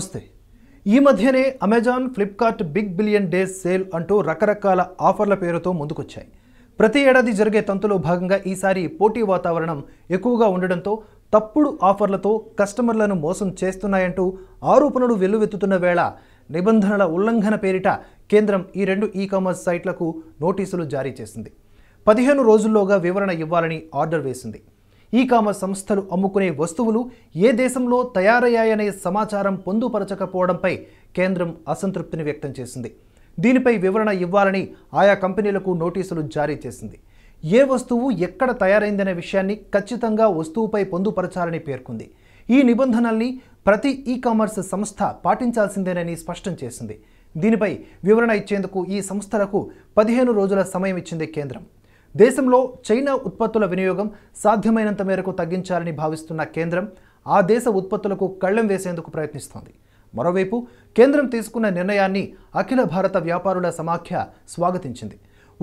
నమస్తే ఈ మధ్యనే Amazon Flipkart big billion days sale అంటూ రకరకాల ఆఫర్ల పేరుతో ముందుకొచ్చాయి ప్రతి ఏడాది జరిగే తంతులో భాగంగా ఈసారి పోటీ వాతావరణం ఎక్కువగా ఉండడంతో తప్పుడు ఆఫర్లతో కస్టమర్లను మోసం చేస్తున్నాయంటూ ఆరోపణలు వెల్లువెత్తుతున్న వేళ నిబంధనల ఉల్లంఘన పేరిట కేంద్రం ఈ రెండు ఈ కామర్స్ సైట్లకు నోటీసులు జారీ చేసింది పదిహేను రోజుల్లోగా వివరణ ఇవ్వాలని ఆర్డర్ వేసింది ఈ కామర్స్ సంస్థలు అమ్ముకునే వస్తువులు ఏ దేశంలో తయారయ్యాయనే సమాచారం పొందుపరచకపోవడంపై కేంద్రం అసంతృప్తిని వ్యక్తం చేసింది దీనిపై వివరణ ఇవ్వాలని ఆయా కంపెనీలకు నోటీసులు జారీ చేసింది ఏ వస్తువు ఎక్కడ తయారైందనే విషయాన్ని ఖచ్చితంగా వస్తువుపై పొందుపరచాలని పేర్కొంది ఈ నిబంధనల్ని ప్రతి ఈ కామర్స్ సంస్థ పాటించాల్సిందేనని స్పష్టం చేసింది దీనిపై వివరణ ఇచ్చేందుకు ఈ సంస్థలకు పదిహేను రోజుల సమయం ఇచ్చింది కేంద్రం దేశంలో చైనా ఉత్పత్తుల వినియోగం సాధ్యమైనంత మేరకు తగ్గించాలని భావిస్తున్న కేంద్రం ఆ దేశ ఉత్పత్తులకు కళ్ళెం వేసేందుకు ప్రయత్నిస్తోంది మరోవైపు కేంద్రం తీసుకున్న నిర్ణయాన్ని అఖిల భారత వ్యాపారుల సమాఖ్య స్వాగతించింది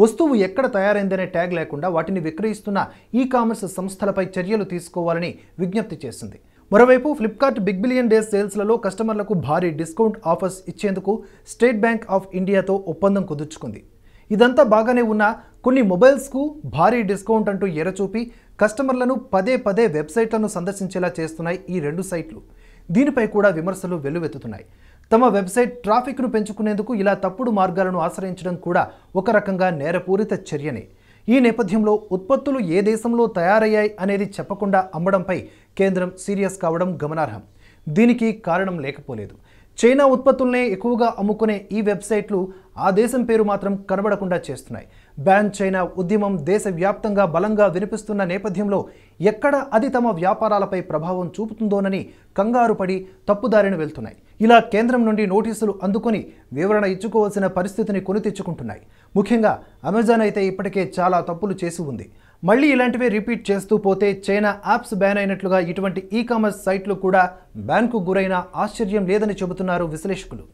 వస్తువు ఎక్కడ తయారైందనే ట్యాగ్ లేకుండా వాటిని విక్రయిస్తున్న ఈ కామర్స్ సంస్థలపై చర్యలు తీసుకోవాలని విజ్ఞప్తి చేసింది మరోవైపు ఫ్లిప్కార్ట్ బిగ్ బిలియన్ డేస్ సేల్స్లలో కస్టమర్లకు భారీ డిస్కౌంట్ ఆఫర్స్ ఇచ్చేందుకు స్టేట్ బ్యాంక్ ఆఫ్ ఇండియాతో ఒప్పందం కుదుర్చుకుంది ఇదంతా బాగానే ఉన్నా కొన్ని మొబైల్స్కు భారీ డిస్కౌంట్ అంటూ ఎరచూపి కస్టమర్లను పదే పదే వెబ్సైట్లను సందర్శించేలా చేస్తున్నాయి ఈ రెండు సైట్లు దీనిపై కూడా విమర్శలు వెల్లువెత్తుతున్నాయి తమ వెబ్సైట్ ట్రాఫిక్ను పెంచుకునేందుకు ఇలా తప్పుడు మార్గాలను ఆశ్రయించడం కూడా ఒక రకంగా నేరపూరిత చర్యనే ఈ నేపథ్యంలో ఉత్పత్తులు ఏ దేశంలో తయారయ్యాయి అనేది చెప్పకుండా అమ్మడంపై కేంద్రం సీరియస్ కావడం గమనార్హం దీనికి కారణం లేకపోలేదు చైనా ఉత్పత్తుల్నే ఎక్కువగా అమ్ముకునే ఈ వెబ్సైట్లు ఆ దేశం పేరు మాత్రం కనబడకుండా చేస్తున్నాయి బ్యాన్ చైనా ఉద్యమం దేశవ్యాప్తంగా బలంగా వినిపిస్తున్న నేపథ్యంలో ఎక్కడ అది తమ వ్యాపారాలపై ప్రభావం చూపుతుందోనని కంగారు పడి తప్పుదారిన వెళ్తున్నాయి ఇలా కేంద్రం నుండి నోటీసులు అందుకొని వివరణ ఇచ్చుకోవాల్సిన పరిస్థితిని కొని తెచ్చుకుంటున్నాయి ముఖ్యంగా అమెజాన్ అయితే ఇప్పటికే చాలా తప్పులు చేసి ఉంది మళ్ళీ ఇలాంటివే రిపీట్ చేస్తూ పోతే చైనా యాప్స్ బ్యాన్ అయినట్లుగా ఇటువంటి ఈ కామర్స్ సైట్లు కూడా బ్యాన్కు గురైన ఆశ్చర్యం లేదని చెబుతున్నారు విశ్లేషకులు